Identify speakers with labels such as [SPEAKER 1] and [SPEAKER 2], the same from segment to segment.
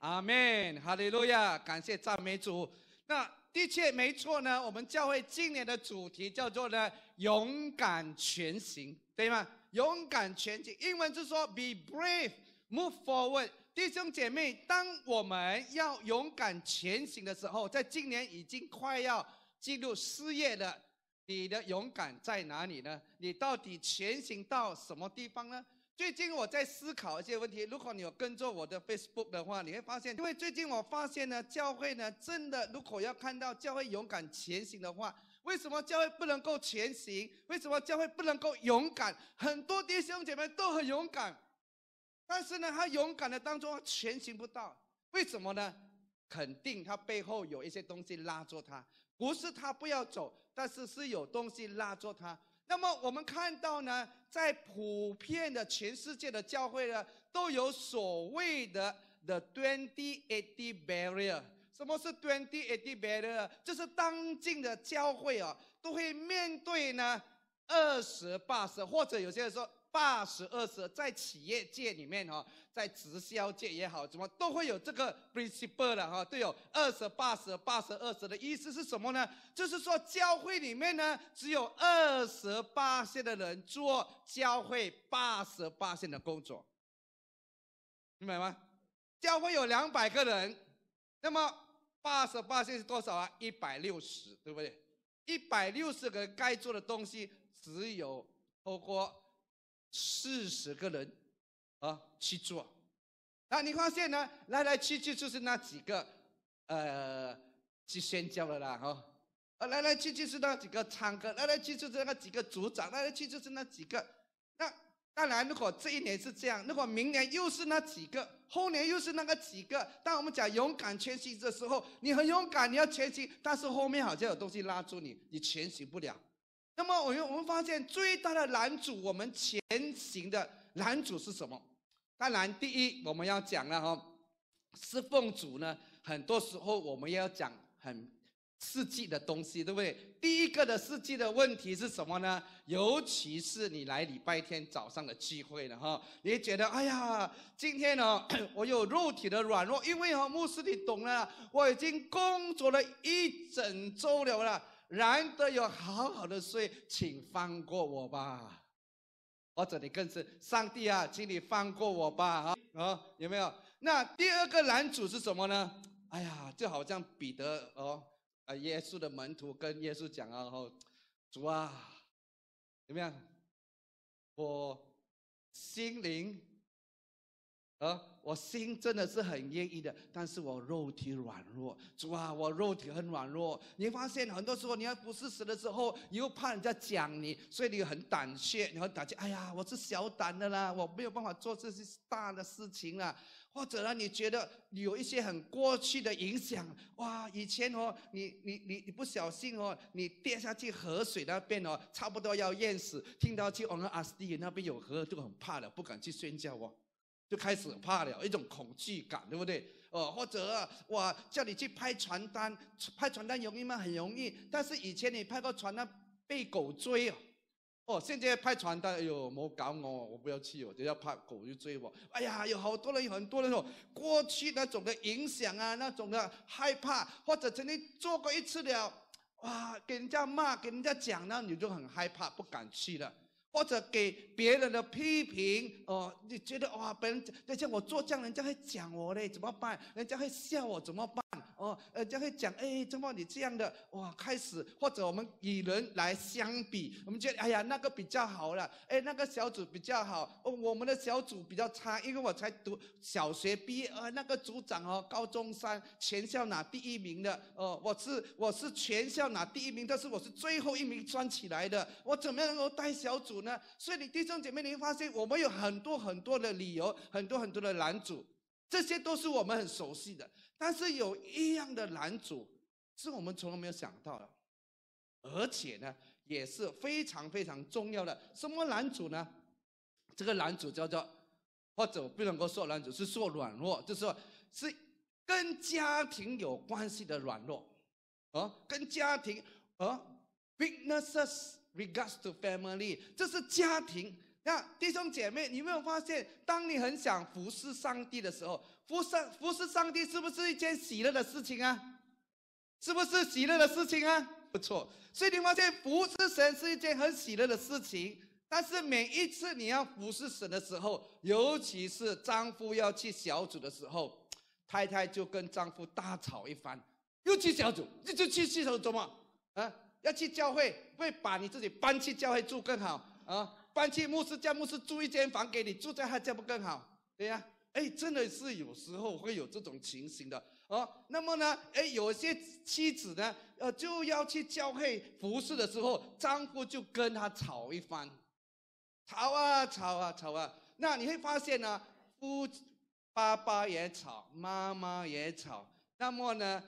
[SPEAKER 1] 阿门，哈利路亚，感谢赞美主。那的确没错呢。我们教会今年的主题叫做呢“勇敢前行”，对吗？勇敢前行，英文是说 “be brave, move forward”。弟兄姐妹，当我们要勇敢前行的时候，在今年已经快要进入失业了，你的勇敢在哪里呢？你到底前行到什么地方呢？最近我在思考一些问题。如果你有跟着我的 Facebook 的话，你会发现，因为最近我发现呢，教会呢，真的，如果要看到教会勇敢前行的话，为什么教会不能够前行？为什么教会不能够勇敢？很多弟兄姐妹都很勇敢，但是呢，他勇敢的当中前行不到，为什么呢？肯定他背后有一些东西拉着他，不是他不要走，但是是有东西拉着他。那么我们看到呢，在普遍的全世界的教会呢，都有所谓的 the twenty-eight barrier。什么是 twenty-eight barrier？就是当今的教会啊，都会面对呢，二十八岁或者有些人说。八十二十在企业界里面哈，在直销界也好，怎么都会有这个 principle 的哈，都有二十八十八十二十的意思是什么呢？就是说教会里面呢，只有二十八岁的人做教会八十八岁的工作，明白吗？教会有两百个人，那么八十八岁是多少啊？一百六十，对不对？一百六十个该做的东西，只有透过。四十个人，啊，去做，啊，你发现呢？来来去去就是那几个，呃，去宣教的啦，哈，啊，来来去去是那几个唱歌，来来去去是那几个组长，来来去去是那几个。那当然，如果这一年是这样，如果明年又是那几个，后年又是那个几个，当我们讲勇敢前行的时候，你很勇敢，你要前行，但是后面好像有东西拉住你，你前行不了。那么我我们发现最大的拦阻我们前行的拦阻是什么？当然，第一我们要讲了哈，侍奉主呢。很多时候我们要讲很刺激的东西，对不对？第一个的刺激的问题是什么呢？尤其是你来礼拜天早上的聚会了哈，你觉得哎呀，今天呢，我有肉体的软弱，因为哈，牧师你懂了，我已经工作了一整周了了。难得有好好的睡，请放过我吧，或者你更是上帝啊，请你放过我吧啊啊，有没有？那第二个男主是什么呢？哎呀，就好像彼得哦啊，耶稣的门徒跟耶稣讲啊，主啊，怎么样？我心灵啊。我心真的是很愿意的，但是我肉体软弱。主啊，我肉体很软弱。你发现很多时候，你要不是死的时候，你又怕人家讲你，所以你很胆怯，然很感怯。哎呀，我是小胆的啦，我没有办法做这些大的事情啦。或者呢，你觉得有一些很过去的影响，哇，以前哦，你你你你不小心哦，你跌下去河水那边哦，差不多要淹死，听到去我们阿斯蒂那边有河，就很怕了，不敢去宣教哦。就开始怕了，一种恐惧感，对不对？哦，或者我叫你去派传单，派传单容易吗？很容易。但是以前你派个传单被狗追啊，哦，现在派传单，哎呦，莫搞我，我不要去，我就要怕狗去追我。哎呀，有好多人很多人哦，过去那种的影响啊，那种的害怕，或者曾经做过一次了，哇，给人家骂，给人家讲，那你就很害怕，不敢去了。或者给别人的批评，哦，你觉得哇，别人就像我做这样，人家会讲我嘞，怎么办？人家会笑我怎么办？哦，呃，就会讲，哎，怎么你这样的，哇，开始或者我们与人来相比，我们觉得，哎呀，那个比较好了，哎，那个小组比较好，哦，我们的小组比较差，因为我才读小学毕业，呃，那个组长哦，高中三全校拿第一名的，哦，我是我是全校拿第一名，但是我是最后一名钻起来的，我怎么样能够带小组呢？所以，你弟兄姐妹，你会发现我们有很多很多的理由，很多很多的拦阻，这些都是我们很熟悉的。但是有一样的男主，是我们从来没有想到的，而且呢也是非常非常重要的。什么男主呢？这个男主叫做，或者不能够说男主是说软弱，就是说，是跟家庭有关系的软弱，啊，跟家庭，啊，Witnesses regards to family，这是家庭。那弟兄姐妹，你有没有发现，当你很想服侍上帝的时候，服侍服侍上帝是不是一件喜乐的事情啊？是不是喜乐的事情啊？不错，所以你发现服侍神是一件很喜乐的事情。但是每一次你要服侍神的时候，尤其是丈夫要去小组的时候，太太就跟丈夫大吵一番。又去小组，你去去洗手什么啊？要去教会，会把你自己搬去教会住更好啊？搬去牧师家，牧师租一间房给你住，在他家不更好？对呀，哎，真的是有时候会有这种情形的哦。那么呢，哎，有些妻子呢，呃，就要去教会服侍的时候，丈夫就跟他吵一番，吵啊吵啊吵啊。那你会发现呢，夫爸爸也吵，妈妈也吵。那么呢？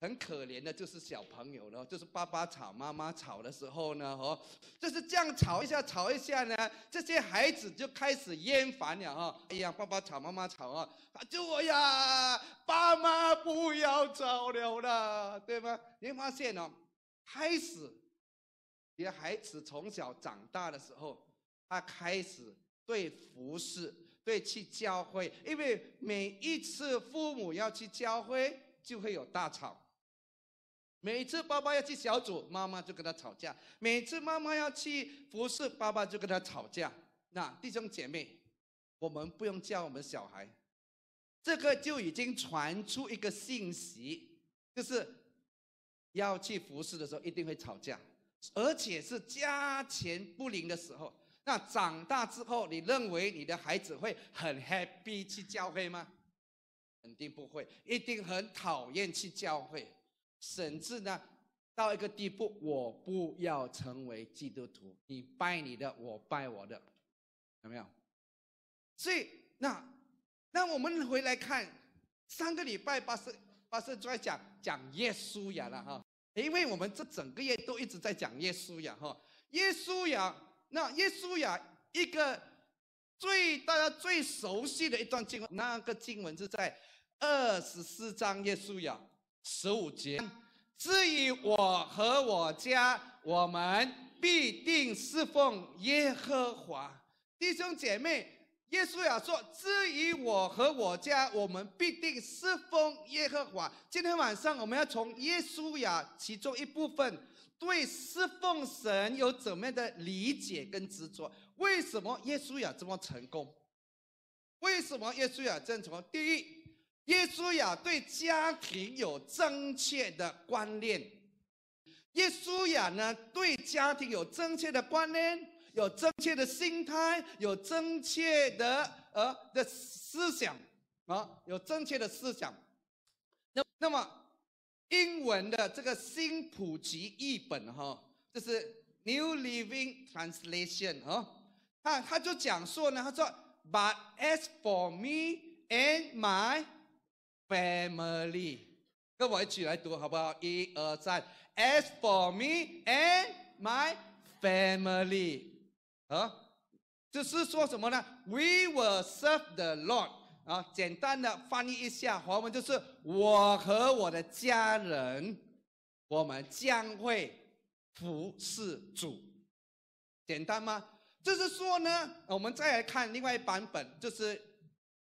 [SPEAKER 1] 很可怜的，就是小朋友了，就是爸爸吵妈妈吵的时候呢，哦，就是这样吵一下吵一下呢，这些孩子就开始厌烦了，哈，哎呀，爸爸吵妈妈吵啊，啊，就我呀，爸妈不要吵了啦，对吗？你发现呢，开始你的孩子从小长大的时候，他开始对服侍，对去教会，因为每一次父母要去教会，就会有大吵。每次爸爸要去小组，妈妈就跟他吵架；每次妈妈要去服侍，爸爸就跟他吵架。那弟兄姐妹，我们不用教我们小孩，这个就已经传出一个信息，就是要去服侍的时候一定会吵架，而且是家钱不灵的时候。那长大之后，你认为你的孩子会很 happy 去教会吗？肯定不会，一定很讨厌去教会。甚至呢，到一个地步，我不要成为基督徒，你拜你的，我拜我的，有没有？所以那那我们回来看，上个礼拜八十八十在讲讲耶稣呀了哈，因为我们这整个月都一直在讲耶稣呀哈，耶稣呀，那耶稣呀一个最大家最熟悉的一段经文，那个经文是在二十四章耶稣呀。十五节，至于我和我家，我们必定侍奉耶和华。弟兄姐妹，耶稣也说：“至于我和我家，我们必定侍奉耶和华。”今天晚上，我们要从耶稣亚其中一部分，对侍奉神有怎么样的理解跟执着？为什么耶稣要这么成功？为什么耶稣要这么成功？第一。耶稣呀，对家庭有正确的观念。耶稣呀呢，对家庭有正确的观念，有正确的心态，有正确的呃的思想啊，有正确的思想。那那么英文的这个新普及译本哈，这是 New Living Translation 啊，啊，他就讲说呢，他说，But as for me and my Family，跟我一起来读好不好？一、二、三。As for me and my family，啊，这是说什么呢？We will serve the Lord。啊，简单的翻译一下，华文就是我和我的家人，我们将会服侍主。简单吗？就是说呢，我们再来看另外一版本，就是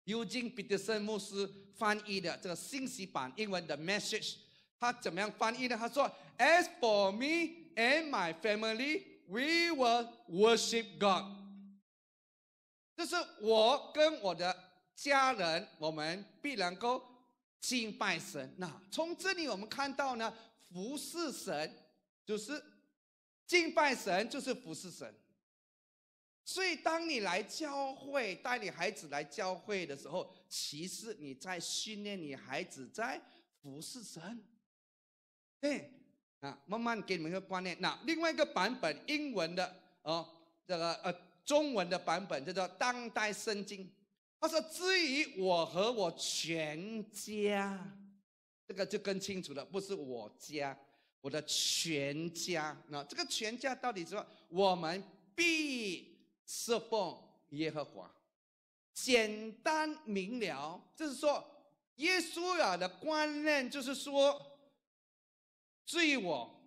[SPEAKER 1] e r s 得森牧师。翻译的这个信息版英文的 message，他怎么样翻译呢？他说：“As for me and my family, we will worship God。”就是我跟我的家人，我们必能够敬拜神。那从这里我们看到呢，服侍神就是敬拜神，就是服侍神。所以，当你来教会，带你孩子来教会的时候，其实你在训练你孩子在服侍神。对，啊，慢慢给你们一个观念。那另外一个版本，英文的哦，这个呃，中文的版本叫做《当代圣经》，他说：“至于我和我全家，这个就更清楚了，不是我家，我的全家。那这个全家到底什么？我们必。”侍奉耶和华，简单明了，就是说，耶稣啊的观念就是说，罪我，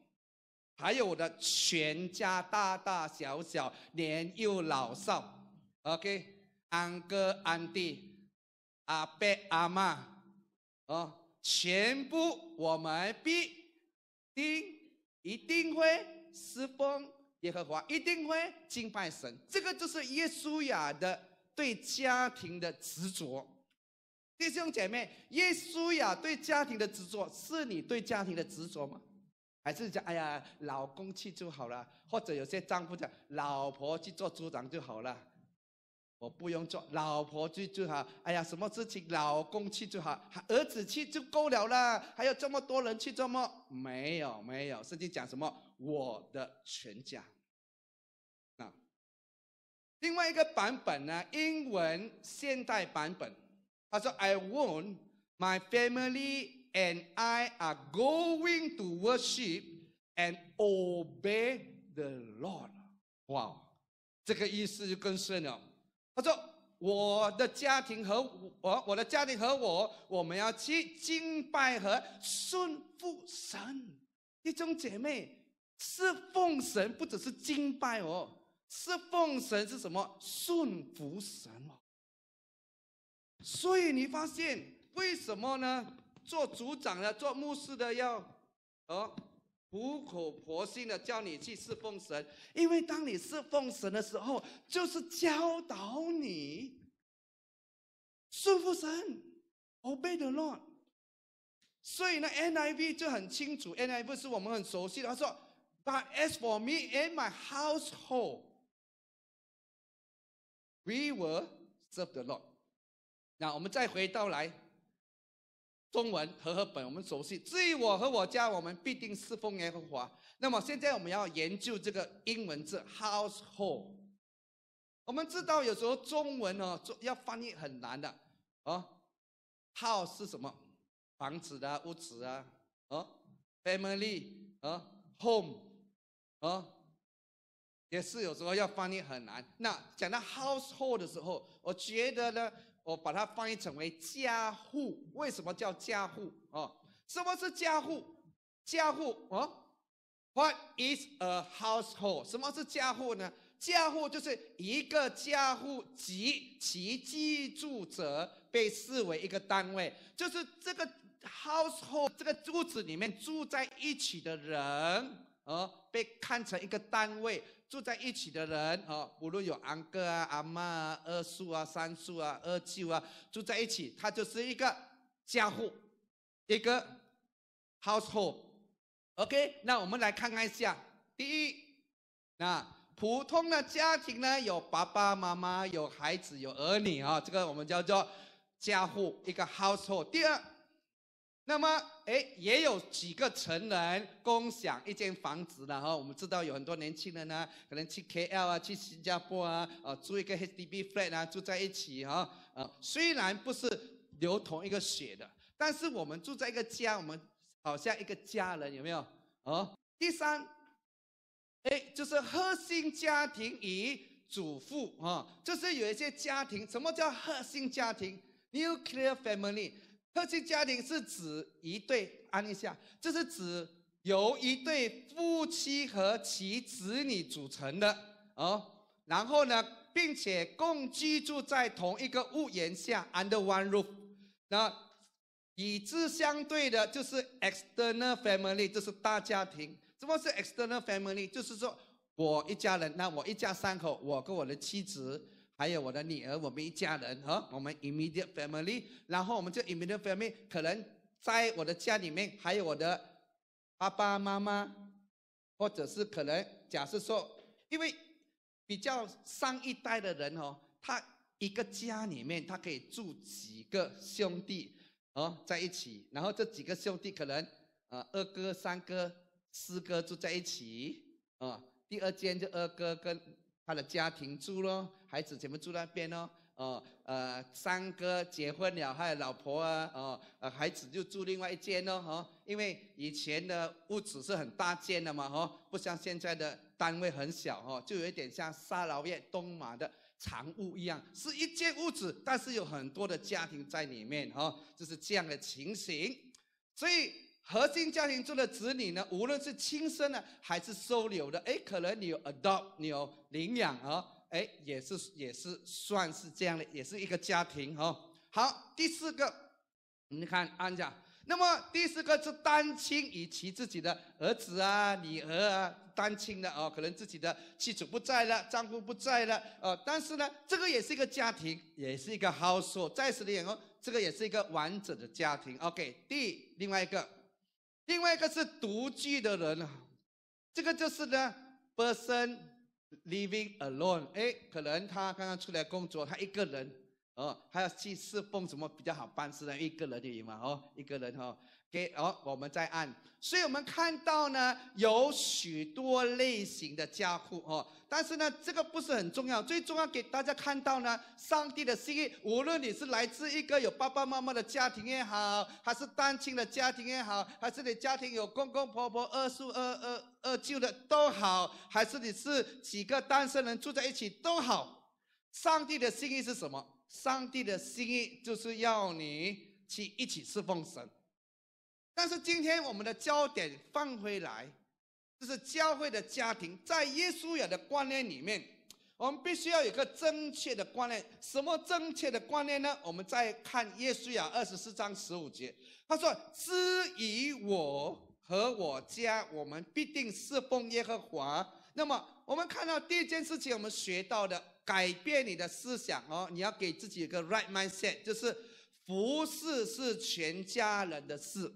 [SPEAKER 1] 还有我的全家大大小小，年幼老少，OK，安哥安弟，阿伯阿妈，哦，全部我们必定一定会侍奉。耶和华一定会敬拜神，这个就是耶稣雅的对家庭的执着。弟兄姐妹，耶稣雅对家庭的执着是你对家庭的执着吗？还是讲哎呀，老公去就好了，或者有些丈夫讲老婆去做组长就好了，我不用做，老婆去就好。哎呀，什么事情老公去就好，儿子去就够了啦，还有这么多人去，做么没有没有？甚至讲什么我的全家。另外一个版本呢，英文现代版本，他说：“I want my family and I are going to worship and obey the Lord.” w o 这个意思就更深了。他说：“我的家庭和我，我的家庭和我，我们要去敬拜和顺服神。”弟兄姐妹，是奉神，不只是敬拜哦。是奉神是什么？顺服神哦。所以你发现为什么呢？做组长的、做牧师的要，哦，苦口婆心的叫你去侍奉神，因为当你是奉神的时候，就是教导你顺服神，obey the Lord。所以呢 NIV 就很清楚，NIV 是我们很熟悉的。他说：“But as for me and my household,” We were s r v e d e lot。那我们再回到来中文和合本，我们熟悉。至于我和我家，我们必定侍奉耶和华。那么现在我们要研究这个英文字 “household”。我们知道有时候中文哦，要翻译很难的。啊，house 是什么？房子啊，屋子啊。啊，family 啊，home 啊。也是有时候要翻译很难。那讲到 household 的时候，我觉得呢，我把它翻译成为家户。为什么叫家户哦，什么是家户？家户哦 w h a t is a household？什么是家户呢？家户就是一个家户及其居住者被视为一个单位，就是这个 household 这个屋子里面住在一起的人，呃，被看成一个单位。住在一起的人哦，无论有阿哥啊、阿妈啊、二叔啊、三叔啊、二舅啊，住在一起，他就是一个家户，一个 household。OK，那我们来看看一下。第一，那普通的家庭呢，有爸爸妈妈，有孩子，有儿女啊，这个我们叫做家户，一个 household。第二。那么，哎，也有几个成人共享一间房子的哈。我们知道有很多年轻人呢，可能去 KL 啊，去新加坡啊，啊，租一个 HDB flat 啊，住在一起哈。啊，虽然不是流同一个血的，但是我们住在一个家，我们好像一个家人，有没有？哦，第三，哎，就是核心家庭与主妇啊，就是有一些家庭，什么叫核心家庭？Nuclear family。特心家庭是指一对，安一下，这是指由一对夫妻和其子女组成的，哦，然后呢，并且共居住在同一个屋檐下 （under one roof）。那与之相对的就是 external family，就是大家庭。什么是 external family？就是说，我一家人，那我一家三口，我跟我的妻子。还有我的女儿，我们一家人哦，我们 immediate family，然后我们这 immediate family 可能在我的家里面还有我的爸爸妈妈，或者是可能假设说，因为比较上一代的人哦，他一个家里面他可以住几个兄弟哦在一起，然后这几个兄弟可能啊二哥、三哥、四哥住在一起哦，第二间就二哥跟他的家庭住喽。孩子怎么住那边呢？哦，呃，三哥结婚了，还有老婆啊，哦，呃，孩子就住另外一间哦，哈，因为以前的屋子是很大间的嘛，哈，不像现在的单位很小，哈，就有点像沙老叶东马的长屋一样，是一间屋子，但是有很多的家庭在里面，哈，就是这样的情形。所以核心家庭中的子女呢，无论是亲生的还是收留的，哎，可能你有 adopt，你有领养，哦，哎，也是也是算是这样的，也是一个家庭哦。好，第四个，你看，安家。那么第四个是单亲，以及自己的儿子啊、女儿啊，单亲的哦，可能自己的妻子不在了，丈夫不在了哦。但是呢，这个也是一个家庭，也是一个 h o u 好说在此的人哦，这个也是一个完整的家庭。OK，第另外一个，另外一个是独居的人啊，这个就是呢，o 身。Living alone，哎，可能他刚刚出来工作，他一个人，哦，他要去侍奉什么比较好办事呢？一个人就赢嘛，哦，一个人哦。给哦，我们再按，所以我们看到呢，有许多类型的家户哦，但是呢，这个不是很重要，最重要给大家看到呢，上帝的心意，无论你是来自一个有爸爸妈妈的家庭也好，还是单亲的家庭也好，还是你家庭有公公婆婆、二叔、二二二舅的都好，还是你是几个单身人住在一起都好，上帝的心意是什么？上帝的心意就是要你去一起侍奉神。但是今天我们的焦点放回来，就是教会的家庭，在耶稣雅的观念里面，我们必须要有个正确的观念。什么正确的观念呢？我们再看耶稣雅二十四章十五节，他说：“至于我和我家，我们必定侍奉耶和华。”那么我们看到第一件事情，我们学到的改变你的思想哦，你要给自己一个 right mindset，就是服侍是全家人的事。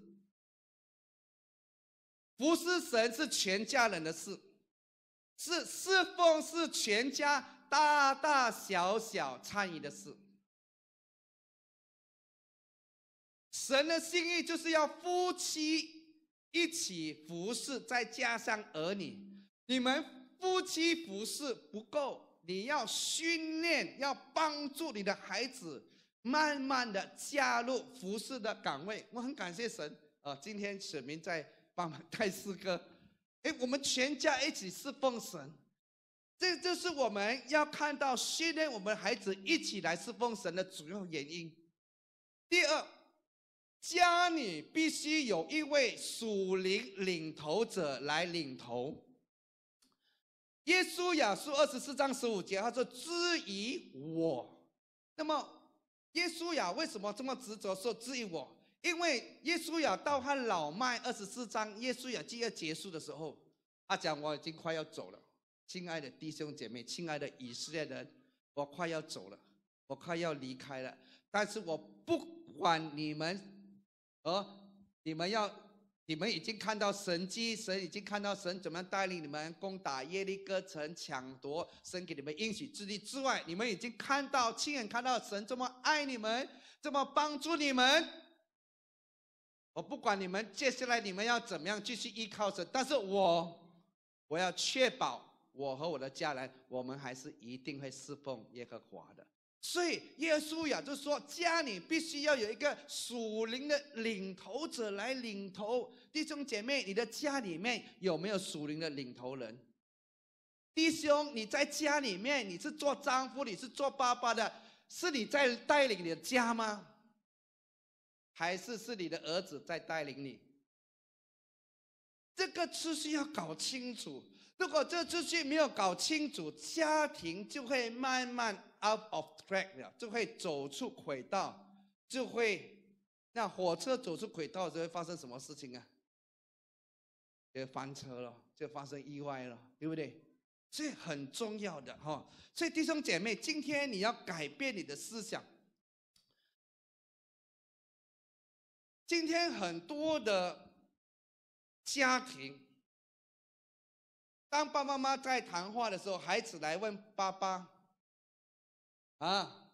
[SPEAKER 1] 服侍神是全家人的事，是侍奉是全家大
[SPEAKER 2] 大小小参与的事。
[SPEAKER 1] 神的心意就是要夫妻一起服侍，在加上儿女。你们夫妻服侍不够，你要训练，要帮助你的孩子，慢慢的加入服侍的岗位。我很感谢神啊！今天使明在。帮带诗歌，哎，我们全家一起侍奉神，这这是我们要看到训练我们孩子一起来侍奉神的主要原因。第二，家里必须有一位属灵领头者来领头。耶稣雅书二十四章十五节，他说：“质疑我。”那么，耶稣雅为什么这么执着说“质疑我”？因为耶稣要到他老迈二十四章，耶稣要就要结束的时候，他讲：“我已经快要走了，亲爱的弟兄姐妹，亲爱的以色列人，我快要走了，我快要离开了。但是我不管你们，呃、你们要，你们已经看到神迹，神已经看到神怎么样带领你们攻打耶利哥城，抢夺神给你们应许之地之外，你们已经看到，亲眼看到神这么爱你们，这么帮助你们。”我不管你们接下来你们要怎么样继续依靠神，但是我我要确保我和我的家人，我们还是一定会侍奉耶和华的。所以耶稣呀，就说家里必须要有一个属灵的领头者来领头。弟兄姐妹，你的家里面有没有属灵的领头人？弟兄，你在家里面你是做丈夫，你是做爸爸的，是你在带领你的家吗？还是是你的儿子在带领你，这个秩序要搞清楚。如果这秩序没有搞清楚，家庭就会慢慢 out of track 了，就会走出轨道，就会那火车走出轨道，就会发生什么事情啊？就翻车了，就发生意外了，对不对？这很重要的哈。所以弟兄姐妹，今天你要改变你的思想。
[SPEAKER 2] 今天很多的家庭，当爸爸妈妈在谈话的时候，孩子来问爸爸：“啊，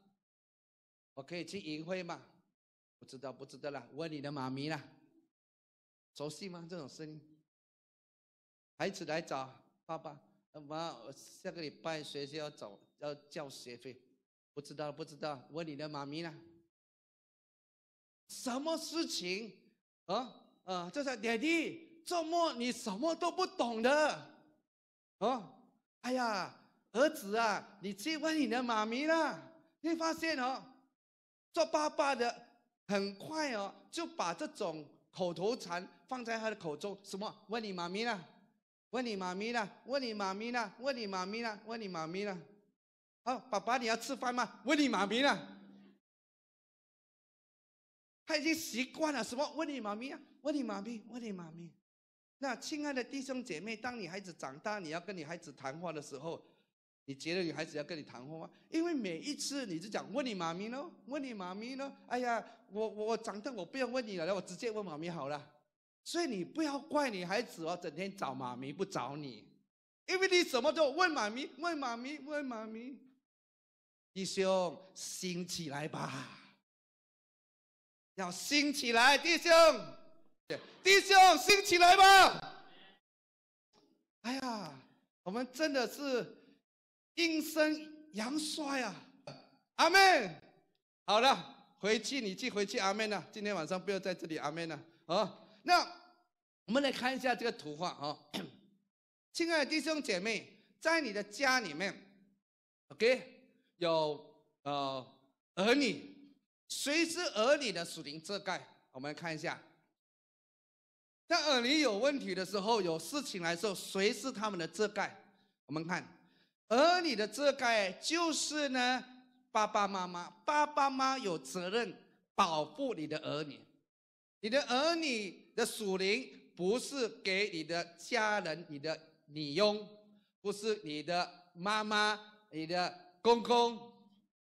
[SPEAKER 2] 我可以去淫秽吗？”不知道，
[SPEAKER 1] 不知道了，问你的妈咪了，熟悉吗？这种声音。孩子来找爸爸：“妈，我下个礼拜学校要要交学费。”不知道，不知道，问你的妈咪了。什么事情？啊啊！就是爹地，周么你什么都不懂的，啊！哎呀，儿子啊，你去问你的妈咪啦。你发现哦，做爸爸的很快哦，就把这种口头禅放在他的口中：什么？问你妈咪啦，问你妈咪啦，问你妈咪啦，问你妈咪啦，问你妈咪啦。好，爸爸你要吃饭吗？问你妈咪啦。他已经习惯了什么？问你妈咪啊，问你妈咪，问你妈咪。那亲爱的弟兄姐妹，当你孩子长大，你要跟你孩子谈话的时候，你觉得女孩子要跟你谈话吗？因为每一次你就讲问你妈咪呢，问你妈咪呢，哎呀，我我长大我不要问你了，我直接问妈咪好了。所以你不要怪女孩子哦，整天找妈咪不找你，因为你什么都问妈咪，问妈咪，问妈咪。弟兄，醒起来吧！要兴起来，弟兄，弟兄，兴起来吧！哎呀，我们真的是阴盛阳衰啊！阿妹，好了，回去你去回去，阿妹呢？今天晚上不要在这里，阿妹呢？啊，那我们来看一下这个图画啊，亲爱的弟兄姐妹，在你的家里面，OK，有呃儿女。谁是儿女的属灵遮盖？我们看一下，在儿女有问题的时候，有事情来时候，谁是他们的遮盖？我们看，儿女的遮盖就是呢，爸爸妈妈。爸爸妈妈有责任保护你的儿女。你的儿女的属灵不是给你的家人，你的女佣，不是你的妈妈，你的公公。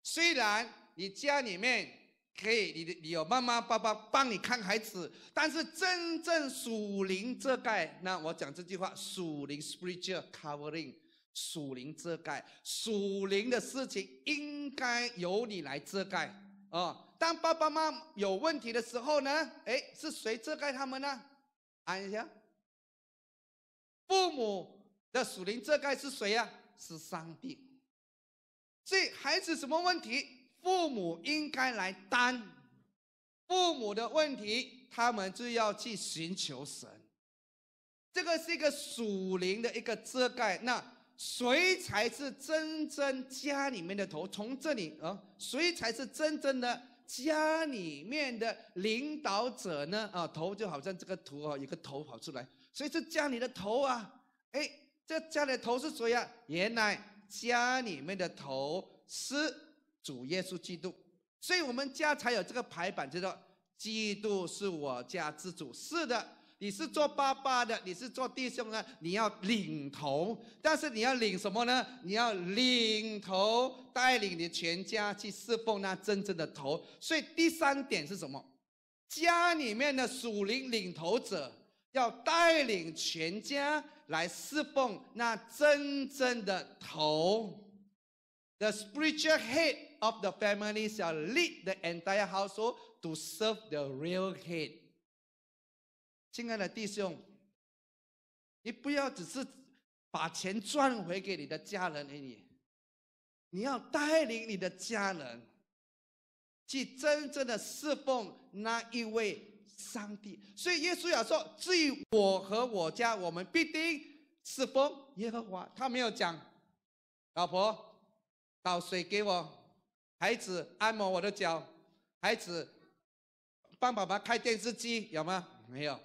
[SPEAKER 1] 虽然你家里面。可以，你的你有妈妈、爸爸帮你看孩子，但是真正属灵遮盖，那我讲这句话，属灵 spiritual covering 属灵遮盖，属灵的事情应该由你来遮盖啊。当爸爸妈妈有问题的时候呢，哎，是谁遮盖他们呢？按一下，父母的属灵遮盖是谁呀？是上帝。这孩子什么问题？父母应该来担父母的问题，他们就要去寻求神。这个是一个属灵的一个遮盖。那谁才是真正家里面的头？从这里啊，谁才是真正的家里面的领导者呢？啊，头就好像这个图啊，有个头跑出来。所以说家里的头啊，哎，这家里的头是谁啊？原来家里面的头是。主耶稣基督，所以我们家才有这个排版，叫做“基督是我家之主。是的，你是做爸爸的，你是做弟兄的，你要领头，但是你要领什么呢？你要领头带领你全家去侍奉那真正的头。所以第三点是什么？家里面的属灵领头者要带领全家来侍奉那真正的头。The spiritual head of the family shall lead the entire household to serve the real head。亲爱的弟兄，你不要只是把钱赚回给你的家人而已，你要带领你的家人去真正的侍奉那一位上帝。所以耶稣要说：“至于我和我家，我们必定侍奉耶和华。”他没有讲，老婆。倒水给我，孩子按摩我的脚，孩子帮爸爸开电视机，有吗？没有。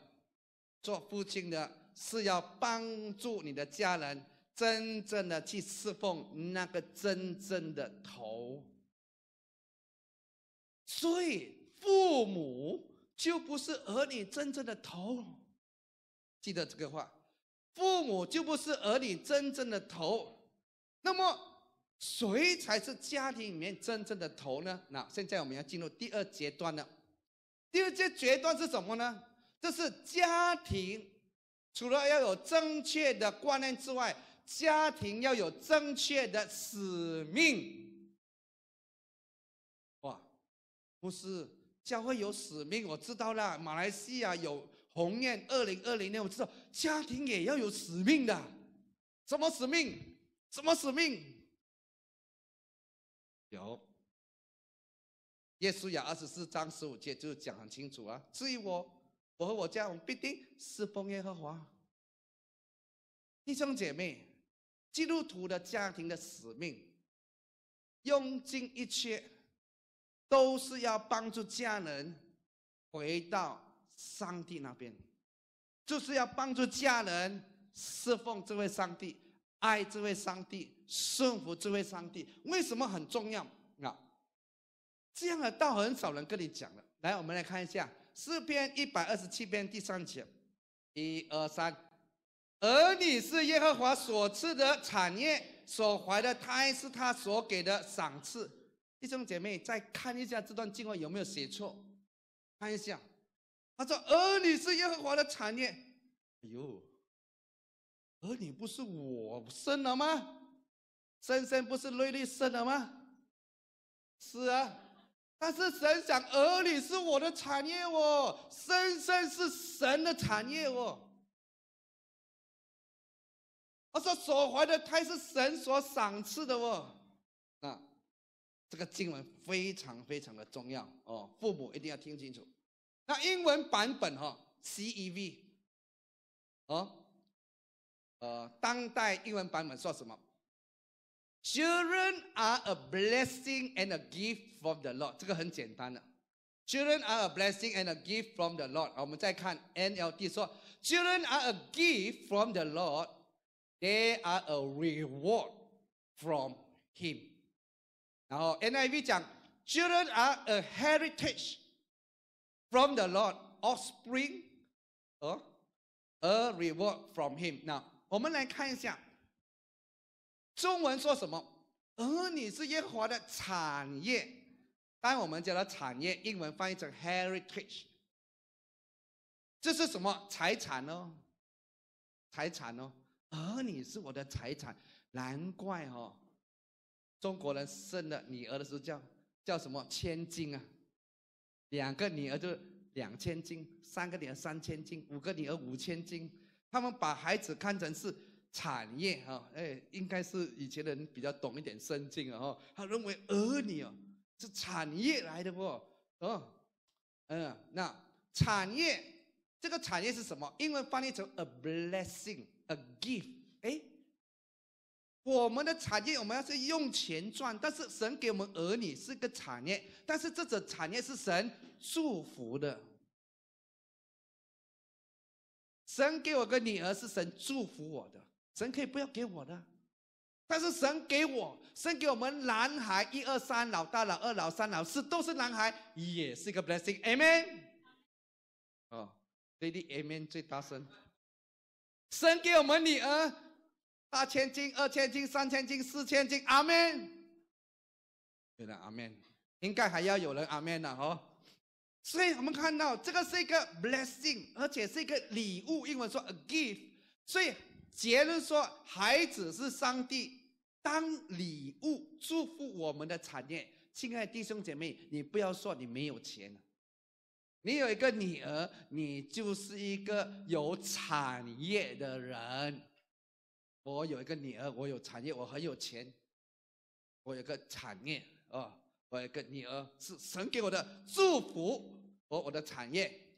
[SPEAKER 1] 做父亲的是要帮助你的家人，真正的去侍奉那个真正的头。所以父母就不是儿女真正的头，记得这个话。父母就不是儿女真正的头，那么。谁才是家庭里面真正的头呢？那现在我们要进入第二阶段了。第二阶段是什么呢？这是家庭除了要有正确的观念之外，家庭要有正确的使命。哇，不是教会有使命，我知道了。马来西亚有鸿雁二零二零年，我知道家庭也要有使命的。什么使命？什么使命？
[SPEAKER 2] 有，耶稣也二十四章十五节就讲很清
[SPEAKER 1] 楚啊，至于我，我和我家，我们必定侍奉耶和华。弟兄姐妹，基督徒的家庭的使命，用尽一切，都是要帮助家人回到上帝那边，就是要帮助家人侍奉这位上帝。爱这位上帝，顺服这位上帝，为什么很重要啊？这样的道很少人跟你讲了。来，我们来看一下诗篇一百二十七篇第三节，一二三，儿女是耶和华所赐的产业，所怀的胎是他所给的赏赐。弟兄姐妹，再看一下这段经文有没有写错？看一下，他说儿女是耶和华的产业。哎呦！儿女不是我生的吗？生生不是瑞丽生的吗？是啊，但是神想儿女是我的产业
[SPEAKER 2] 哦，生生是神的产业哦。
[SPEAKER 1] 他说所怀的胎是神所赏赐的哦。那这个经文非常非常的重要哦，父母一定要听清楚。那英文版本哈，CEV，哦。呃当代英文版本说什么？Children are a blessing and a gift from the Lord。这个很简单的。Children are a blessing and a gift from the Lord。我们再看 NLT 说，Children are a gift from the Lord。They are a reward from Him。然后 NIV 讲，Children are a heritage from the Lord, offspring, a, reward from Him。Now 我们来看一下，中文说什么？儿女是耶和华的产业。当我们讲到产业，英文翻译成 heritage。这是什么财产哦？财产哦，儿女是我的财产。难怪哦，中国人生了女儿的时候叫叫什么千金啊？两个女儿就两千金，三个女儿三千金，五个女儿五千金。他们把孩子看成是产业哈，哎，应该是以前的人比较懂一点圣经啊哈，他认为儿女哦是产业来的啵，哦，嗯，那产业这个产业是什么？英文翻译成 a blessing，a gift。哎，我们的产业我们要是用钱赚，但是神给我们儿女是个产业，但是这种产业是神祝福的。神给我个女儿是神祝福我的，神可以不要给我的，但是神给我，神给我们男孩一二三，老大、老二、老三、老四都是男孩，也是一个 blessing，amen。哦，Lady，amen 最大声。神给我们女儿大千斤、二千斤、三千斤、四千斤，amen。对人 amen，应该还要有人 amen 哦。哈。所以我们看到这个是一个 blessing，而且是一个礼物，英文说 a gift。所以结论说，孩子是上帝当礼物祝福我们的产业。亲爱的弟兄姐妹，你不要说你没有钱了，你有一个女儿，你就是一个有产业的人。我有一个女儿，我有产业，我很有钱，我有个产业啊。我一个女儿是神给我的祝福和我的产业，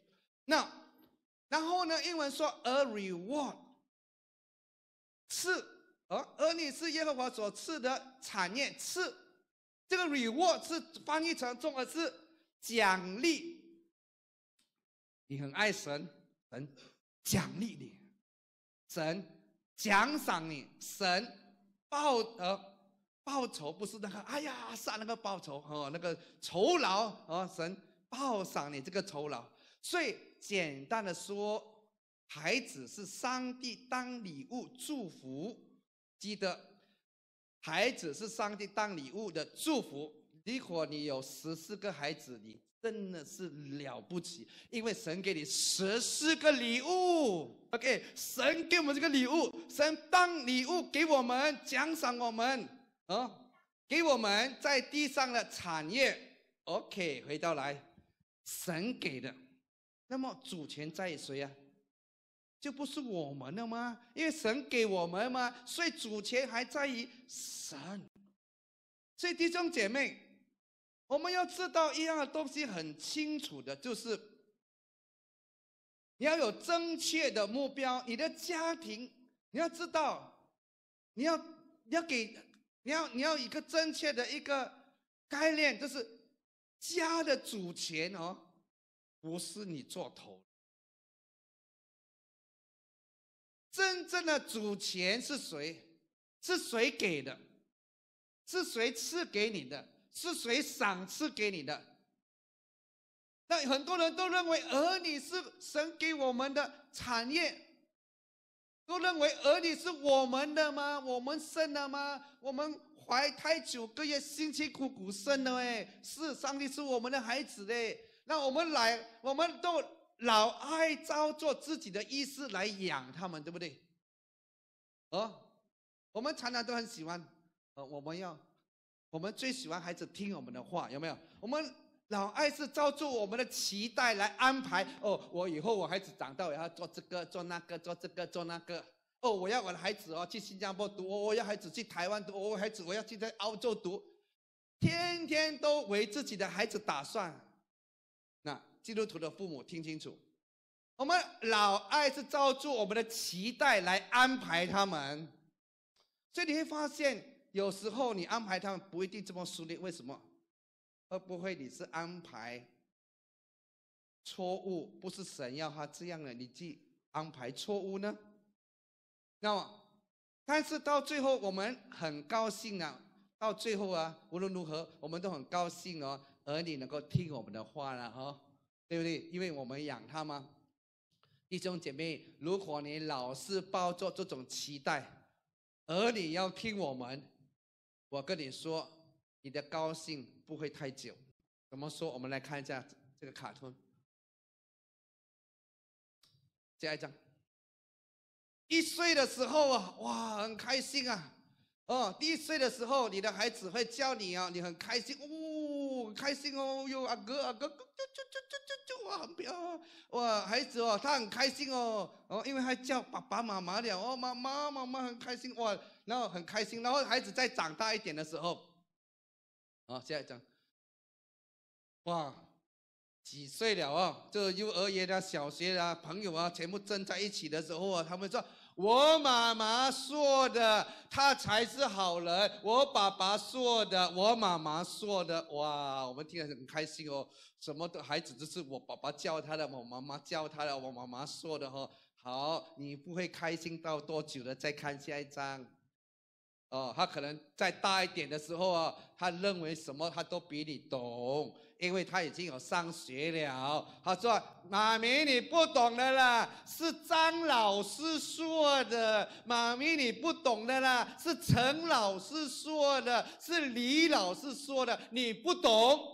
[SPEAKER 1] 那然后呢？英文说 a reward，赐而而你是耶和华所赐的产业，赐这个 reward 是翻译成中文是奖励，你很爱神，神奖励你，神奖赏你，神报呃。报酬不是那个，哎呀，杀那个报酬哦，那个酬劳哦，神报赏你这个酬劳。最简单的说，孩子是上帝当礼物祝福，记得，孩子是上帝当礼物的祝福。如果你有十四个孩子，你真的是了不起，因为神给你十四个礼物。OK，神给我们这个礼物，神当礼物给我们奖赏我们。啊，给我们在地上的产业，OK，回到来，神给的，那么主权在于谁呀？就不是我们的吗？因为神给我们吗？所以主权还在于神。所以弟兄姐妹，我们要知道一样东西很清楚的，就是你要有正确的目标，你的家庭，你要知道，你要要给。你要你要一个正确的一个概念，就是家的主权哦，不
[SPEAKER 2] 是你做头。真正的
[SPEAKER 1] 主权是谁？是谁给的？是谁赐给你的？是谁赏赐给你的？那很多人都认为儿女是神给我们的产业。都认为儿女是我们的吗？我们生的吗？我们怀胎九个月，辛辛苦苦生的哎，是上帝是我们的孩子的，那我们来，我们都老爱照做自己的意思来养他们，对不对？哦，我们常常都很喜欢，呃，我们要，我们最喜欢孩子听我们的话，有没有？我们。老爱是照住我们的期待来安排哦。我以后我孩子长大，我要做这个做那个做这个做那个哦。我要我的孩子哦去新加坡读，我我要孩子去台湾读，我孩子我要去在澳洲读，天天都为自己的孩子打算。那基督徒的父母听清楚，我们老爱是照住我们的期待来安排他们，所以你会发现，有时候你安排他们不一定这么顺利，为什么？不会，你是安排错误，不是神要他这样的，你去安排错误呢？那么，但是到最后，我们很高兴啊！到最后啊，无论如何，我们都很高兴哦。儿女能够听我们的话了哦，对不对？因为我们养他嘛。弟兄姐妹，如果你老是抱着这种期待，儿女要听我们，我跟你说，你的高兴。不会太久。怎么说？我们来看一下这个卡通。
[SPEAKER 2] 下一张，一岁的时
[SPEAKER 1] 候啊，哇，很开心啊。哦，一岁的时候，你的孩子会叫你啊，你很开心。呜，开心哦哟，阿哥阿哥，啾啾啾啾啾啾。哇，很，哇，孩子哦，他很开心哦。哦，因为他叫爸爸妈妈的哦，妈妈妈妈很开心。哇，然后很开心，然后孩子再长大一点的时候。好，下一张。哇，几岁了啊？这幼儿园的、小学啊，朋友啊，全部站在一起的时候啊，他们说：“我妈妈说的，他才是好人；我爸爸说的，我妈妈说的。”哇，我们听得很开心哦。什么的孩子都是我爸爸教他的，我妈妈教他的，我妈妈说的哈。好，你不会开心到多久了？再看下一张。哦，他可能再大一点的时候啊，他认为什么他都比你懂，因为他已经有上学了。他说：“妈咪，你不懂的啦，是张老师说的，妈咪你不懂的啦，是陈老师说的，是李老师说的，你不懂。”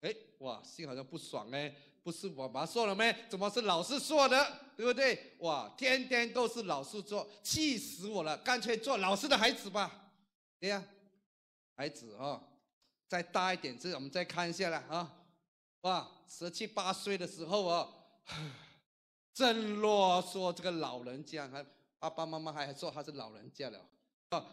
[SPEAKER 1] 哎，哇，心好像不爽哎。不是我妈说了没？怎么是老师说的？对不对？哇，天天都是老师做，气死我了！干脆做老师的孩子吧，对呀，孩子哦，再大一点，这我们再看一下了啊！哇，十七八岁的时候哦，真啰嗦，这个老人家还爸爸妈妈还说他是老人家了，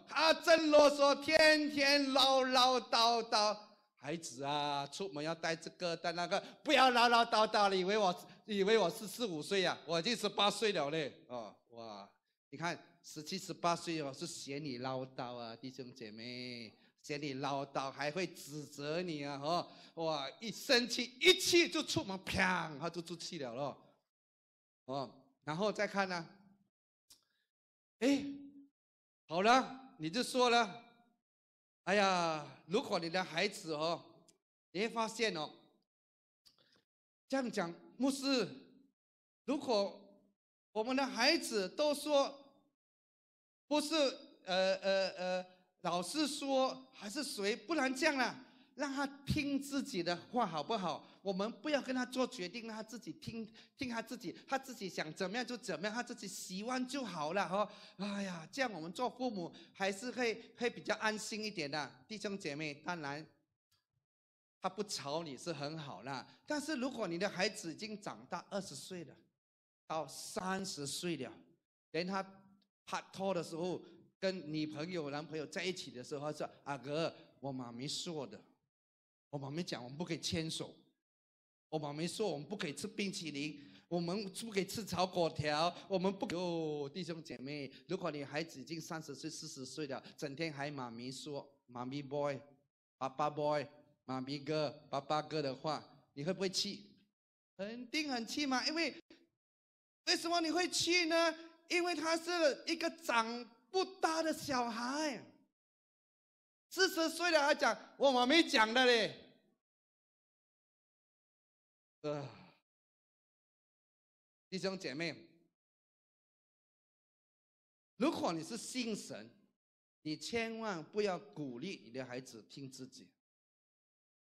[SPEAKER 1] 啊，真啰嗦，天天唠唠叨叨。孩子啊，出门要带这个带那个，不要唠唠叨叨了。以为我以为我是四五岁呀，我已经十八岁了嘞！哦哇，你看十七十八岁哦，是嫌你唠叨啊，弟兄姐妹嫌你唠叨，还会指责你啊！哦哇，一生气一气就出门，啪他就出去了咯，哦，然后再看呢，
[SPEAKER 2] 哎，好了，你就说了。哎呀，
[SPEAKER 1] 如果你的孩子哦，会发现哦，这样讲，牧师，如果我们的孩子都说不是，呃呃呃，老师说还是谁，不然这样了，让他听自己的话好不好？我们不要跟他做决定，让他自己听听他自己，他自己想怎么样就怎么样，他自己习惯就好了。哦。哎呀，这样我们做父母还是会会比较安心一点的。弟兄姐妹，当然他不吵你是很好啦，但是如果你的孩子已经长大二十岁了，到三十岁了，等他拍拖的时候，跟女朋友、男朋友在一起的时候，他说：“阿哥，我妈咪说的，我妈咪讲我们不可以牵手。”我妈咪说我们不可以吃冰淇淋，我们不可以吃炒果条，我们不。弟兄姐妹，如果你孩子已经三十岁、四十岁了，整天还妈咪说“妈咪 boy”、“爸爸 boy”、“妈咪哥”、“爸爸哥”的话，你会不会气？肯定很气嘛！因为为什么你会气呢？因为他是一个长不大的小孩，四十岁
[SPEAKER 2] 了还讲我妈咪讲的嘞。呃，弟兄姐妹，
[SPEAKER 1] 如果你是信神，你千万不要鼓励你的孩子听自己，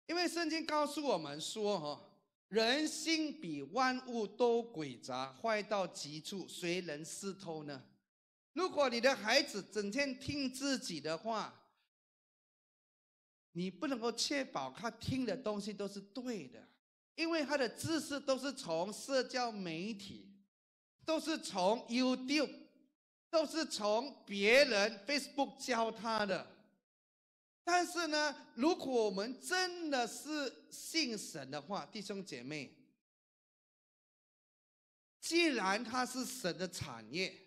[SPEAKER 1] 因为圣经告诉我们说：“哈，人心比万物都诡诈，坏到极处，谁能识透呢？”如果你的孩子整天听自己的话，你不能够确保他听的东西都是对的。因为他的知识都是从社交媒体，都是从 YouTube，都是从别人 Facebook 教他的。但是呢，如果我们真的是信神的话，弟兄姐妹，既然他是神的产业，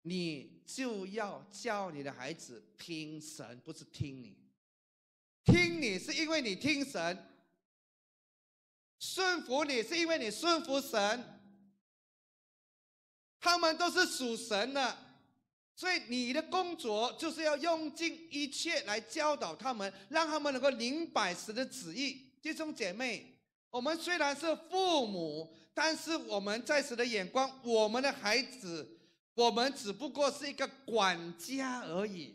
[SPEAKER 1] 你就要叫你的孩子听神，不是听你。听你是因为你听神。顺服你，是因为你顺服神。他们都是属神的，所以你的工作就是要用尽一切来教导他们，让他们能够明白神的旨意。弟兄姐妹，我们虽然是父母，但是我们在神的眼光，我们的孩子，我们只不过是一个管家而已，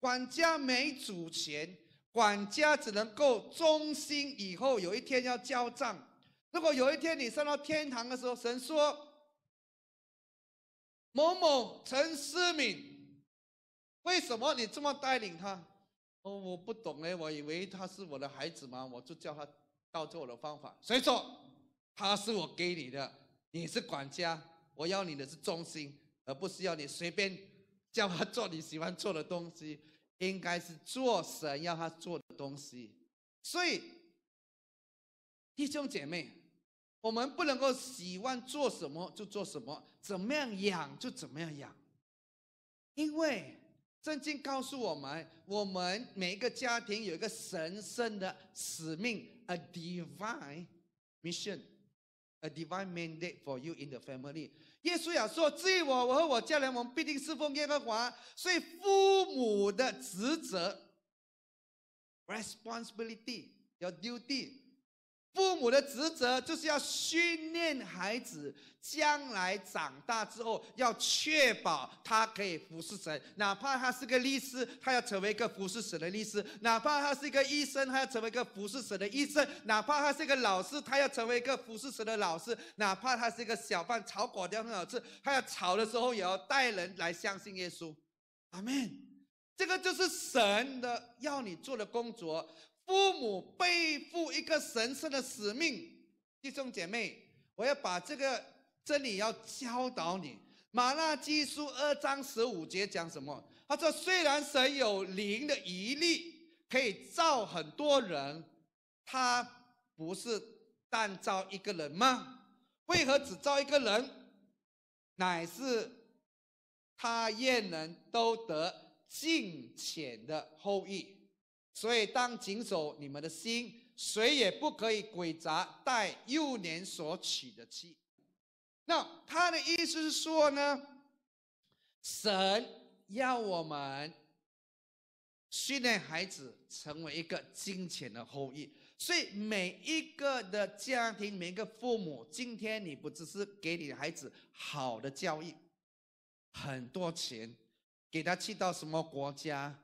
[SPEAKER 1] 管家没主权。管家只能够忠心，以后有一天要交账。如果有一天你上到天堂的时候，神说：“某某陈思敏，为什么你这么带领他？”哦，我不懂哎，我以为他是我的孩子嘛，我就叫他照着我的方法。所以说，他是我给你的，你是管家，我要你的是忠心，而不是要你随便叫他做你喜欢做的东西。应该是做神要他做的东西，所以弟兄姐妹，我们不能够喜欢做什么就做什么，怎么样养就怎么样养，因为圣经告诉我们，我们每一个家庭有一个神圣的使命，a divine mission，a divine mandate for you in the family。耶稣也说：“至于我，我和我家人，我们必定侍奉耶和华。”所以父母的职责 （responsibility）、your duty。父母的职责就是要训练孩子，将来长大之后要确保他可以服侍神。哪怕他是个律师，他要成为一个服侍神的律师；哪怕他是一个医生，他要成为一个服侍神的医生；哪怕他是一个老师，他要成为一个服侍神的老师；哪怕他是一个小贩，炒果条很好吃，他要炒的时候也要带人来相信耶稣。阿门。这个就是神的要你做的工作。父母背负一个神圣的使命，弟兄姐妹，我要把这个真理要教导你。马太基书二章十五节讲什么？他说：“虽然神有灵的余力可以造很多人，他不是但造一个人吗？为何只造一个人？乃是他愿人都得尽浅的后裔。”所以，当谨守你们的心，谁也不可以诡诈带幼年所娶的妻。那他的意思是说呢，神要我们训练孩子成为一个金钱的后裔。所以，每一个的家庭，每一个父母，今天你不只是给你孩子好的教育，很多钱给他去到什么国家。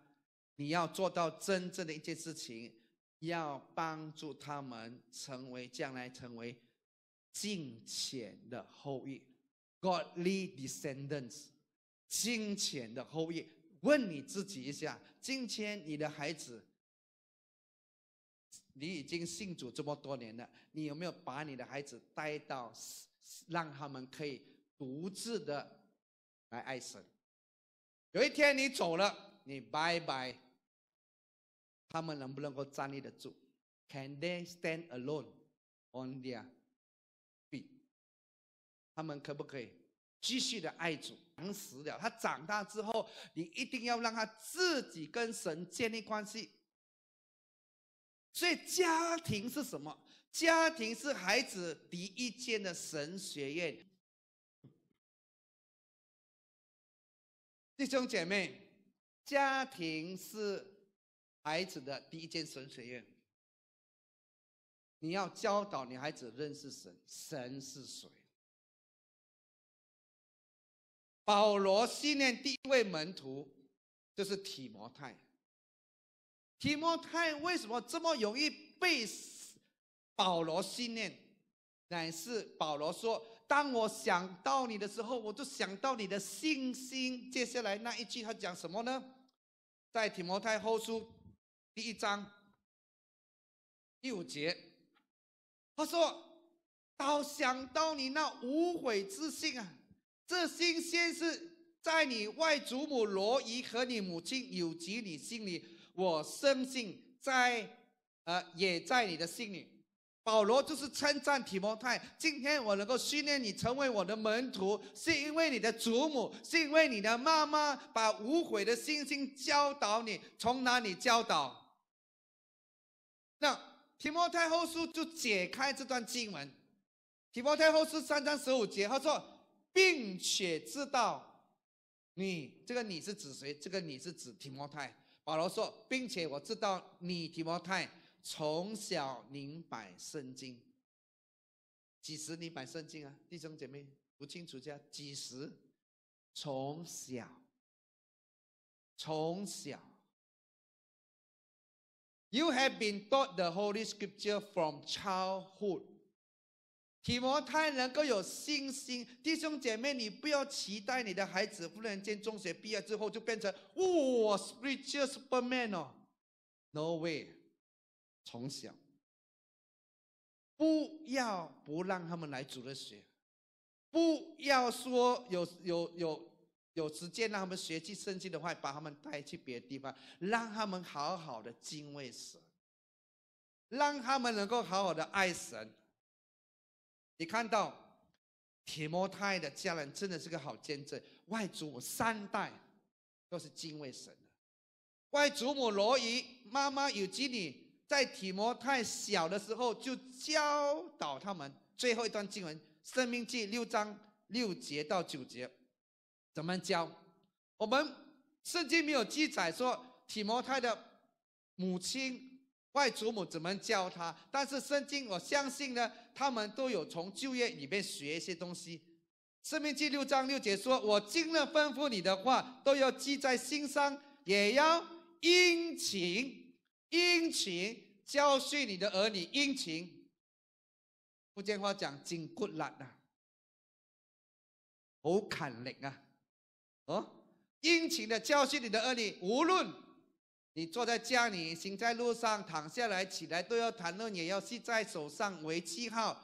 [SPEAKER 1] 你要做到真正的一件事情，要帮助他们成为将来成为金钱的后裔，Godly descendants，金钱的后裔。问你自己一下：今天你的孩子，你已经信主这么多年了，你有没有把你的孩子带到，让他们可以独自的来爱神？有一天你走了，你拜拜。他们能不能够站立得住？Can they stand alone? on their feet？他们可不可以继续的爱主？常死了，他长大之后，你一定要让他自己跟神建立关系。所以家庭是什么？家庭是孩子
[SPEAKER 2] 第一间的神学院。弟兄姐妹，家庭是。孩子的第一件神学院，你要教导女孩子认识神，神是谁？保罗
[SPEAKER 1] 训练第一位门徒就是提摩太。提摩太为什么这么容易被保罗训练？乃是保罗说：“当我想到你的时候，我就想到你的信心。”接下来那一句他讲什么呢？在提摩太后书。第
[SPEAKER 2] 一章第五节，他说：“
[SPEAKER 1] 到想到你那无悔之心啊，这心先是在你外祖母罗姨和你母亲有吉你心里，我深信在呃也在你的心里。”保罗就是称赞提摩太。今天我能够训练你成为我的门徒，是因为你的祖母，是因为你的妈妈把无悔的信心教导你，从哪里教导？提摩太后书就解开这段经文，提摩太后书三章十五节，他说，并且知道，你这个你是指谁？这个你是指提摩太。保罗说，并且我知道你提摩太从小明白圣经，几时你明白圣经啊？弟兄姐妹不清楚加几时？从
[SPEAKER 2] 小，从小。
[SPEAKER 1] You have been taught the Holy Scripture from childhood. 体模太能够有信心，弟兄姐妹，你不要期待你的孩子忽然间中学毕业之后就变成哇，spiritual superman 哦，no way！从小不要不让他们来主的学，不要说有有有。有时间让他们学习圣经的话，把他们带去别的地方，让他们好好的敬畏神，让他们能够好好的爱神。你看到铁摩太的家人真的是个好见证，外祖母三代都是敬畏神的，外祖母罗伊妈妈以及你，在铁摩太小的时候就教导他们。最后一段经文，生命记六章六节到九节。怎么教？我们圣经没有记载说体模胎的母亲、外祖母怎么教他。但是圣经，我相信呢，他们都有从就业里面学一些东西。生命记六章六节说：“我尽日吩咐你的话，都要记在心上，也要殷勤、殷勤教训你的儿女，殷勤。”福建话
[SPEAKER 2] 讲“紧骨力”啊，好勤力啊！
[SPEAKER 1] 哦，殷勤的教训你的儿女，无论你坐在家里、行在路上、躺下来、起来，都要谈论；也要系在手上为记号，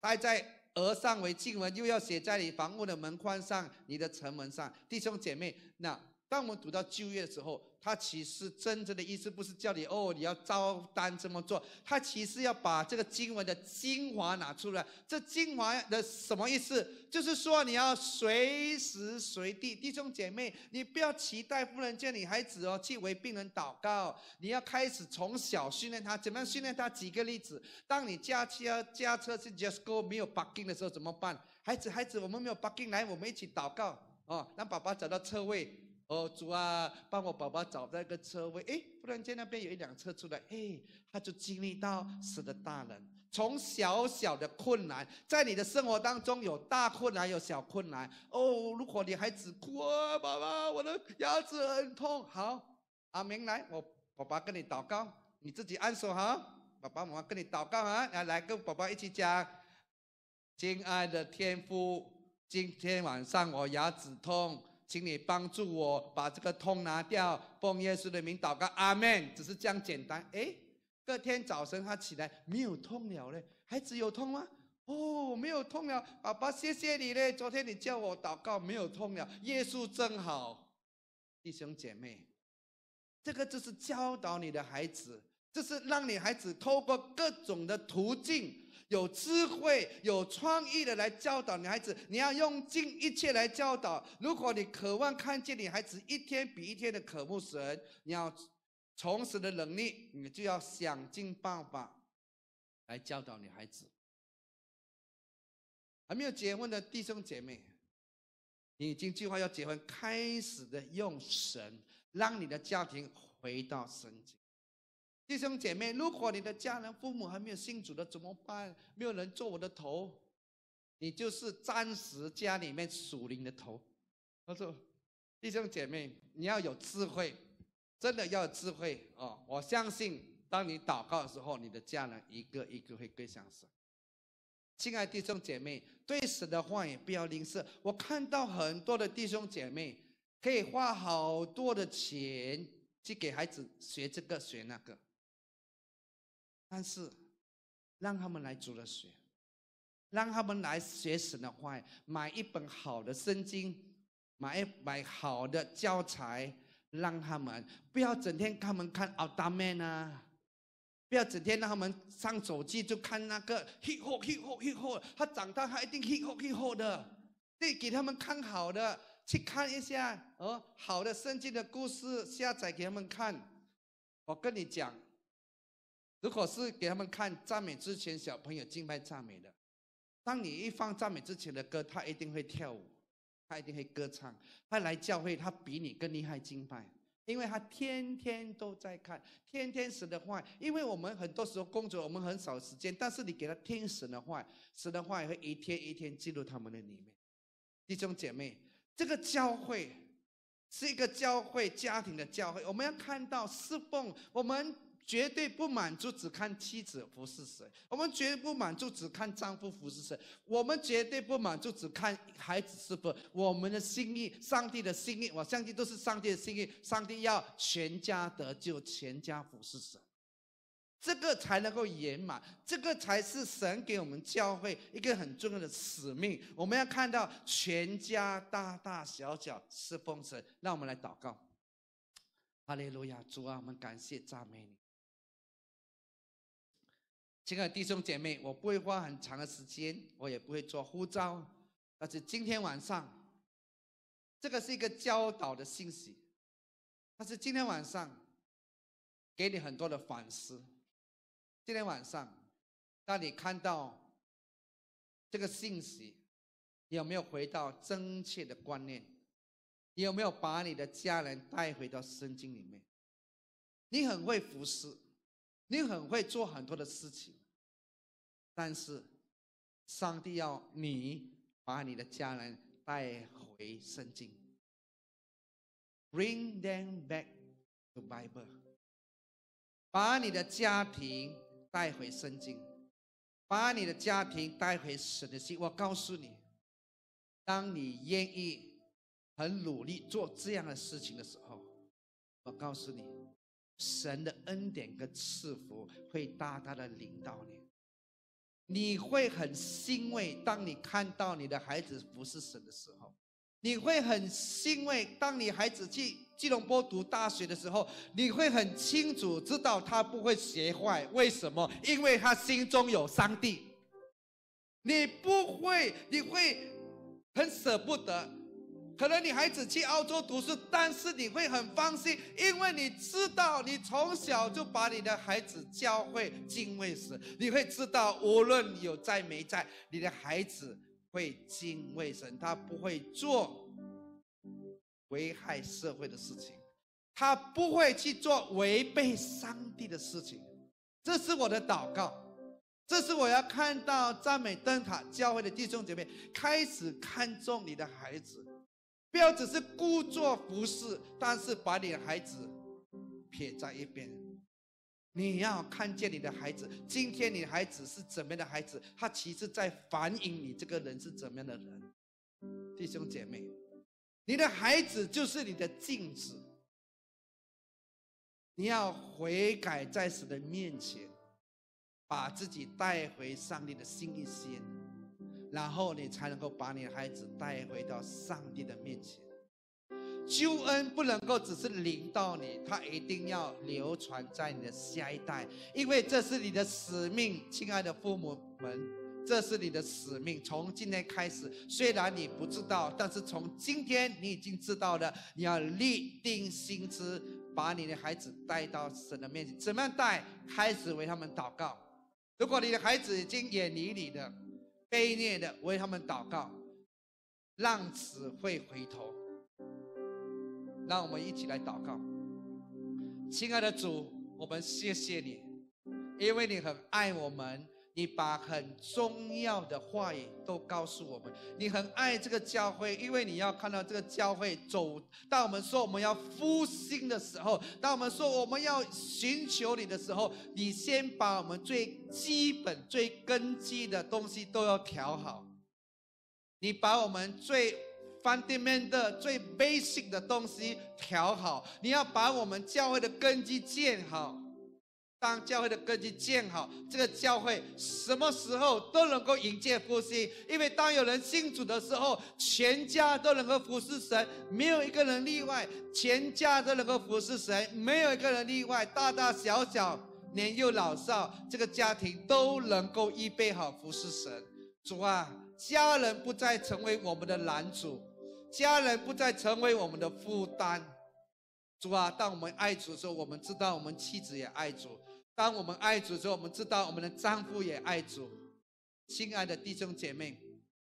[SPEAKER 1] 戴在额上为记文，又要写在你房屋的门框上、你的城门上。弟兄姐妹，那。当我们读到就业的时候，他其实真正的意思不是叫你哦，你要招单这么做。他其实要把这个经文的精华拿出来。这精华的什么意思？就是说你要随时随地，弟兄姐妹，你不要期待不能见你孩子哦，去为病人祷告。你要开始从小训练他，怎么样训练他？举个例子，当你驾车驾车去 Just Go 没有 parking 的时候怎么办？孩子，孩子，我们没有 parking，来，我们一起祷告哦，让爸爸找到车位。哦，主啊，帮我宝宝找那个车位。哎，突然间那边有一辆车出来，哎，他就经历到，死的大人，从小小的困难，在你的生活当中有大困难，有小困难。哦，如果你孩子哭，啊，爸爸，我的牙齿很痛。好，阿明来，我爸爸跟你祷告，你自己按手哈。爸爸妈妈跟你祷告哈，来来跟宝宝一起讲，亲爱的天父，今天晚上我牙齿痛。请你帮助我把这个痛拿掉，奉耶稣的名祷告，阿门。只是这样简单，诶，隔天早晨他起来没有痛了嘞。孩子有痛吗？哦，没有痛了，爸爸谢谢你嘞。昨天你叫我祷告，没有痛了，耶稣真好，弟兄姐妹，这个就是教导你的孩子，就是让你孩子透过各种的途径。有智慧、有创意的来教导女孩子，你要用尽一切来教导。如果你渴望看见女孩子一天比一天的渴慕神，你要从神的能力，你就要想尽办法来教导女孩子。还没有结婚的弟兄姐妹，你已经计划要结婚，开始的用神，让你的家庭回到神经。弟兄姐妹，如果你的家人父母还没有信主的怎么办？没有人做我的头，你就是暂时家里面属灵的头。他说，弟兄姐妹，你要有智慧，真的要有智慧哦！我相信，当你祷告的时候，你的家人一个一个会归向神。亲爱弟兄姐妹，对神的话也不要吝啬。我看到很多的弟兄姐妹可以花好多的钱去给孩子学这个学那个。但是，让他们来主的学，让他们来学神的话，买一本好的圣经，买一买好的教材，让他们不要整天他们看奥特曼啊，不要整天让他们上手机就看那个 h 货黑货黑货，他长大他一定黑货黑货的。对，给他们看好的，去看一下哦，好的圣经的故事下载给他们看。我跟你讲。如果是给他们看赞美之前小朋友敬拜赞美的，当你一放赞美之前的歌，他一定会跳舞，他一定会歌唱。他来教会，他比你更厉害敬拜，因为他天天都在看，天天神的坏。因为我们很多时候工作，我们很少时间，但是你给他听使的话，神的话也会一天一天进入他们的里面。弟兄姐妹，这个教会是一个教会家庭的教会，我们要看到侍奉我们。绝对不满足只看妻子服侍谁，我们绝对不满足只看丈夫服侍谁，我们绝对不满足只看孩子是否，我们的心意，上帝的心意，我相信都是上帝的心意。上帝要全家得救，全家服侍谁，这个才能够圆满，这个才是神给我们教会一个很重要的使命。我们要看到全家大大小小是奉神，让我们来祷告。哈利路亚，主啊，我们感谢赞美你。亲爱的弟兄姐妹，我不会花很长的时间，
[SPEAKER 2] 我也不会做呼召，但是今天晚上，这个是一个教导的信息，但是今天晚上，给你很多的反思。今天晚上，当你看到
[SPEAKER 1] 这个信息，有没有回到正确的观念？有没有把你的家人带回到圣经里面？你很会服侍。你很会做很多的事情，但是上帝要你把你的家人带回圣经
[SPEAKER 2] ，Bring them back to Bible，把
[SPEAKER 1] 你的家庭带回圣经，把你的家庭带回神的心。我告诉你，当你愿意很努力做这样的事情的时候，我告诉你。神的恩典跟赐福会大大的领导你，你会很欣慰。当你看到你的孩子不是神的时候，你会很欣慰。当你孩子去吉隆坡读大学的时候，你会很清楚知道他不会学坏。为什么？因为他心中有上帝。你不会，你会很舍不得。可能你孩子去澳洲读书，但是你会很放心，因为你知道你从小就把你的孩子教会敬畏神。你会知道，无论你有在没在，你的孩子会敬畏神，他不会做危害社会的事情，他不会去做违背上帝的事情。这是我的祷告，这是我要看到赞美灯塔教会的弟兄姐妹开始看重你的孩子。不要只是故作不是，但是把你的孩子撇在一边。你要看见你的孩子，今天你的孩子是怎么样的孩子？他其实在反映你这个人是怎么样的人。弟兄姐妹，你的孩子就是你的镜子。你要悔改在神的面前，把自己带回上帝的心一先。然后你才能够把你的孩子带回到上帝的面前。救恩不能够只是临到你，他一定要流传在你的下一代，因为这是你的使命，亲爱的父母们，这是你的使命。从今天开始，虽然你不知道，但是从今天你已经知道了，你要立定心志，把你的孩子带到神的面前。怎么样带？开始为他们祷告。如果你的孩子已经远离你了。卑劣的，为他们祷告，浪子会回头。让我们一起来祷告，亲爱的主，我们谢谢你，因为你很爱我们。你把很重要的话语都告诉我们。你很爱这个教会，因为你要看到这个教会走当我们说我们要复兴的时候，当我们说我们要寻求你的时候，你先把我们最基本、最根基的东西都要调好。你把我们最 fundamental、最 basic 的东西调好，你要把我们教会的根基建好。当教会的根基建好，这个教会什么时候都能够迎接复兴。因为当有人信主的时候，全家都能够服侍神，没有一个人例外。全家都能够服侍神，没有一个人例外。大大小小、年幼老少，这个家庭都能够预备好服侍神。主啊，家人不再成为我们的男主，家人不再成为我们的负担。主啊，当我们爱主的时候，我们知道我们妻子也爱主。当我们爱主之后，我们知道我们的丈夫也爱主。亲爱的弟兄姐妹，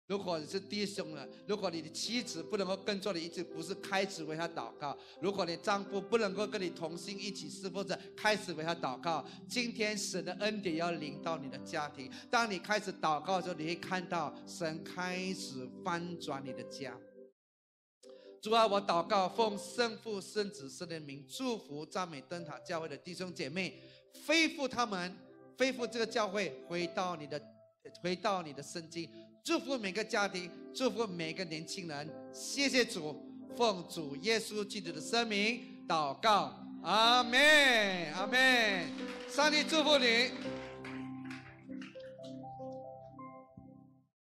[SPEAKER 1] 如果你是弟兄了，如果你的妻子不能够跟做你一起，不是开始为他祷告；如果你丈夫不能够跟你同心一起，是奉着，开始为他祷告？今天神的恩典要领到你的家庭。当你开始祷告的时候，你会看到神开始翻转你的家。主啊，我祷告，奉圣父、圣子、圣灵的名，祝福、赞美灯塔教会的弟兄姐妹。恢复他们，恢复这个教会，回到你的，回到你的圣经，祝福每个家庭，祝福每个年轻人。谢谢主，奉主耶稣基督的圣名祷告，阿门，阿门。上帝祝福你。